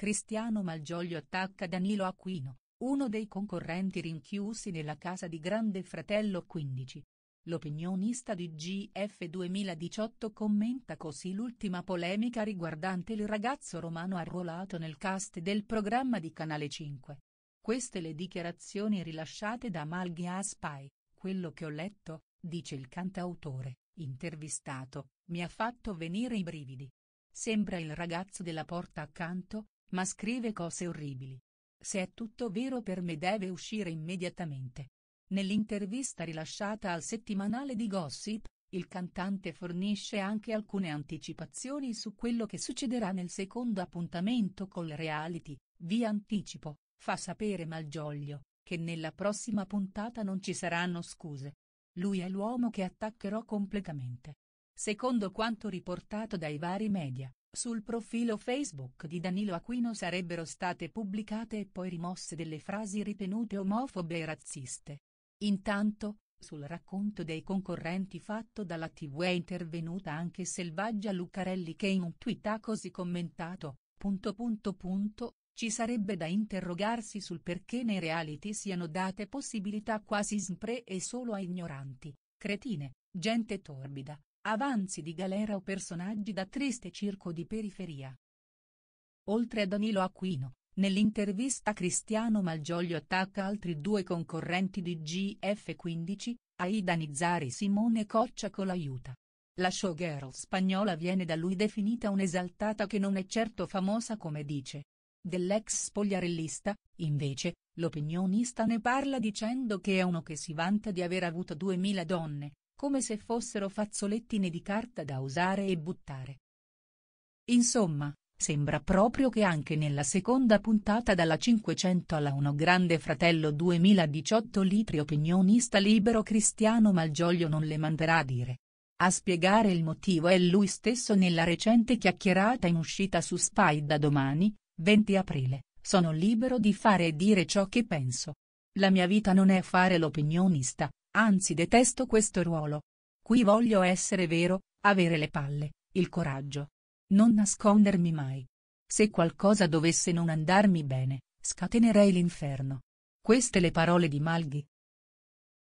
Cristiano Malgioglio attacca Danilo Aquino, uno dei concorrenti rinchiusi nella casa di Grande Fratello 15. L'opinionista di GF 2018 commenta così l'ultima polemica riguardante il ragazzo romano arruolato nel cast del programma di Canale 5. Queste le dichiarazioni rilasciate da Malghia Spy, quello che ho letto, dice il cantautore, intervistato, mi ha fatto venire i brividi. Sembra il ragazzo della porta accanto, ma scrive cose orribili. Se è tutto vero per me deve uscire immediatamente. Nell'intervista rilasciata al settimanale di Gossip, il cantante fornisce anche alcune anticipazioni su quello che succederà nel secondo appuntamento col reality, vi anticipo, fa sapere Malgioglio, che nella prossima puntata non ci saranno scuse. Lui è l'uomo che attaccherò completamente. Secondo quanto riportato dai vari media, sul profilo Facebook di Danilo Aquino sarebbero state pubblicate e poi rimosse delle frasi ritenute omofobe e razziste. Intanto, sul racconto dei concorrenti fatto dalla TV è intervenuta anche Selvaggia Lucarelli che in un tweet ha così commentato, punto punto punto, ci sarebbe da interrogarsi sul perché nei reality siano date possibilità quasi spre e solo a ignoranti, cretine, gente torbida, Avanzi di galera o personaggi da triste circo di periferia. Oltre a Danilo Aquino, nell'intervista Cristiano Malgioglio attacca altri due concorrenti di GF15, Aida Nizzari Simone Coccia con l'aiuta. La showgirl spagnola viene da lui definita un'esaltata che non è certo famosa come dice. Dell'ex spogliarellista, invece, l'opinionista ne parla dicendo che è uno che si vanta di aver avuto 2000 donne, come se fossero fazzolettine di carta da usare e buttare. Insomma, sembra proprio che anche nella seconda puntata dalla 500 alla 1 Grande Fratello 2018 litri opinionista libero Cristiano Malgioglio non le manderà a dire. A spiegare il motivo è lui stesso nella recente chiacchierata in uscita su Spy da domani, 20 aprile, sono libero di fare e dire ciò che penso. La mia vita non è fare l'opinionista, Anzi detesto questo ruolo. Qui voglio essere vero, avere le palle, il coraggio. Non nascondermi mai. Se qualcosa dovesse non andarmi bene, scatenerei l'inferno. Queste le parole di Malghi,